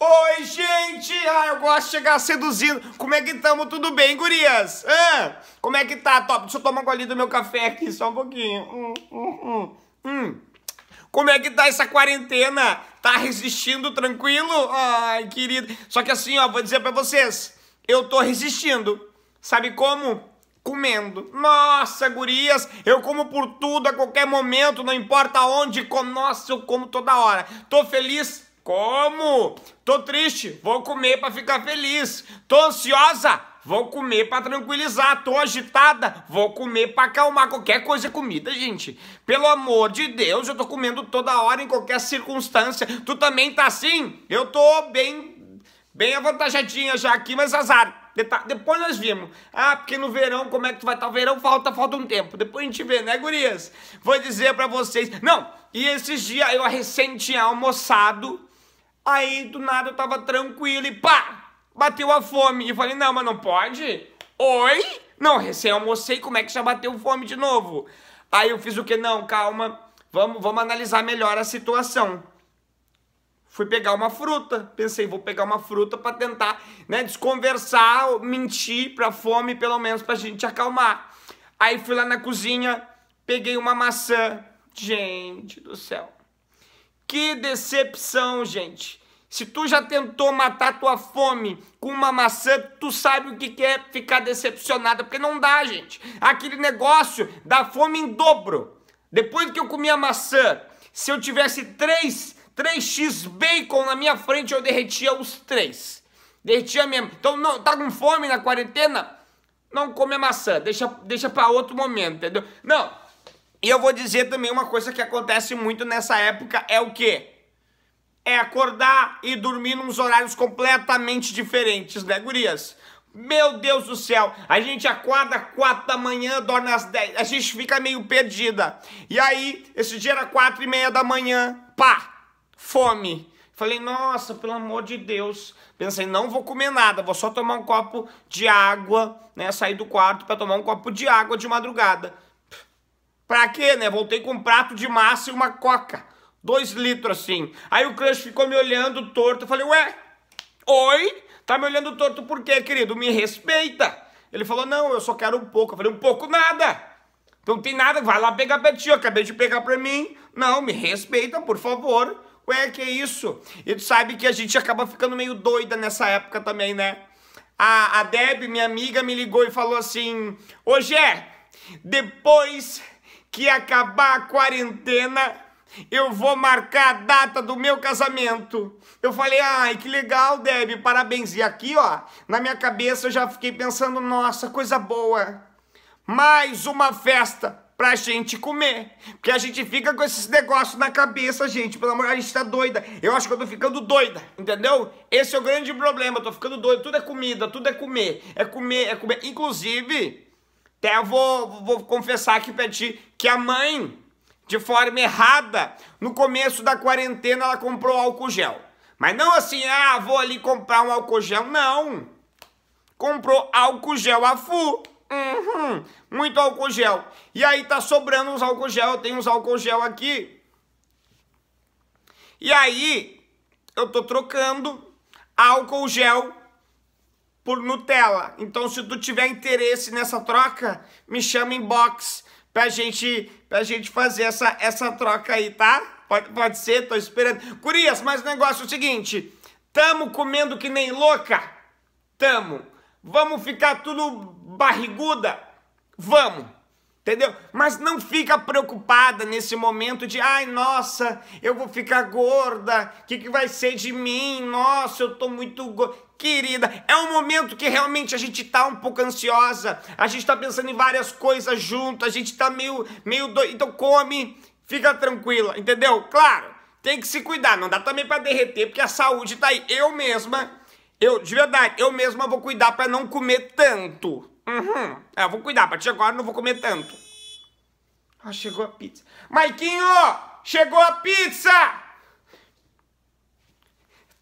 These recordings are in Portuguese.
Oi, gente! Ah, eu gosto de chegar seduzindo. Como é que tamo? Tudo bem, gurias? Ah, como é que tá? Top. Deixa eu tomar um golinho do meu café aqui, só um pouquinho. Hum, hum, hum. hum. Como é que tá essa quarentena? Tá resistindo tranquilo? Ai, querido. Só que assim, ó, vou dizer pra vocês. Eu tô resistindo. Sabe como? comendo. Nossa, gurias, eu como por tudo, a qualquer momento, não importa onde, com nossa, eu como toda hora. Tô feliz como? Tô triste, vou comer para ficar feliz. Tô ansiosa, vou comer para tranquilizar. Tô agitada, vou comer para acalmar. Qualquer coisa é comida, gente. Pelo amor de Deus, eu tô comendo toda hora, em qualquer circunstância. Tu também tá assim? Eu tô bem, bem avantajadinha já aqui, mas azar. Depois nós vimos. Ah, porque no verão, como é que tu vai estar? Tá? O Verão falta, falta um tempo. Depois a gente vê, né, gurias? Vou dizer para vocês. Não, e esses dias eu recém tinha almoçado Aí do nada eu tava tranquilo e pá! Bateu a fome. E falei, não, mas não pode? Oi? Não, recém almocei, como é que já bateu fome de novo? Aí eu fiz o que? Não, calma, vamos, vamos analisar melhor a situação. Fui pegar uma fruta, pensei, vou pegar uma fruta para tentar, né, desconversar, mentir pra fome, pelo menos pra gente acalmar. Aí fui lá na cozinha, peguei uma maçã. Gente do céu. Que decepção, gente. Se tu já tentou matar tua fome com uma maçã, tu sabe o que é ficar decepcionada, porque não dá, gente. Aquele negócio dá fome em dobro. Depois que eu comi a maçã, se eu tivesse três, 3x bacon na minha frente, eu derretia os três. Derretia mesmo. Então, não, tá com fome na quarentena? Não come a maçã, deixa, deixa para outro momento, entendeu? Não. E eu vou dizer também uma coisa que acontece muito nessa época é o quê? é acordar e dormir nos horários completamente diferentes, né, gurias? Meu Deus do céu, a gente acorda 4 da manhã, dorme às 10, a gente fica meio perdida. E aí, esse dia era 4 e meia da manhã, pá, fome. Falei, nossa, pelo amor de Deus. Pensei, não vou comer nada, vou só tomar um copo de água, né? Sair do quarto para tomar um copo de água de madrugada. Pra quê, né? Voltei com um prato de massa e uma coca. Dois litros assim. Aí o crush ficou me olhando torto. Eu falei, ué, oi? Tá me olhando torto por quê, querido? Me respeita. Ele falou, não, eu só quero um pouco. Eu falei, um pouco nada. Não tem nada, vai lá pegar pra ti, eu acabei de pegar pra mim. Não, me respeita, por favor. Ué, que isso? E tu sabe que a gente acaba ficando meio doida nessa época também, né? A, a Deb, minha amiga, me ligou e falou assim: Ô Gé, depois que acabar a quarentena, eu vou marcar a data do meu casamento. Eu falei, ai, que legal, Deb, parabéns. E aqui, ó, na minha cabeça eu já fiquei pensando, nossa, coisa boa. Mais uma festa pra gente comer. Porque a gente fica com esses negócios na cabeça, gente. Pelo amor de Deus, a gente tá doida. Eu acho que eu tô ficando doida, entendeu? Esse é o grande problema, eu tô ficando doida. Tudo é comida, tudo é comer. É comer, é comer. Inclusive, até eu vou, vou confessar aqui pra ti que a mãe de forma errada. No começo da quarentena, ela comprou álcool gel. Mas não assim, ah, vou ali comprar um álcool gel. Não! Comprou álcool gel a full. Uhum, muito álcool gel. E aí tá sobrando uns álcool gel, eu tenho uns álcool gel aqui. E aí eu tô trocando álcool gel por Nutella. Então se tu tiver interesse nessa troca, me chama em box pra gente, pra gente fazer essa, essa troca aí, tá? Pode, pode ser, tô esperando. Curias, mas o negócio é o seguinte, tamo comendo que nem louca? Tamo. Vamos ficar tudo barriguda? Vamos entendeu? Mas não fica preocupada nesse momento de, ai, nossa, eu vou ficar gorda, o que, que vai ser de mim? Nossa, eu tô muito gorda querida, é um momento que realmente a gente tá um pouco ansiosa, a gente tá pensando em várias coisas junto, a gente tá meio, meio doido, então come, fica tranquila, entendeu? Claro, tem que se cuidar, não dá também para derreter, porque a saúde tá aí, eu mesma, eu, de verdade, eu mesma vou cuidar para não comer tanto, Uhum. É, eu vou cuidar. A partir de agora eu não vou comer tanto. Ah, chegou a pizza. Maiquinho! Chegou a pizza!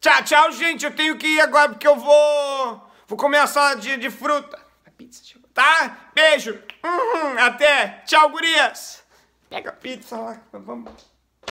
Tchau, tchau, gente. Eu tenho que ir agora porque eu vou. Vou comer a saladinha de fruta. A pizza chegou. Tá? Beijo. Uhum. Até. Tchau, gurias. Pega a pizza lá. Vamos.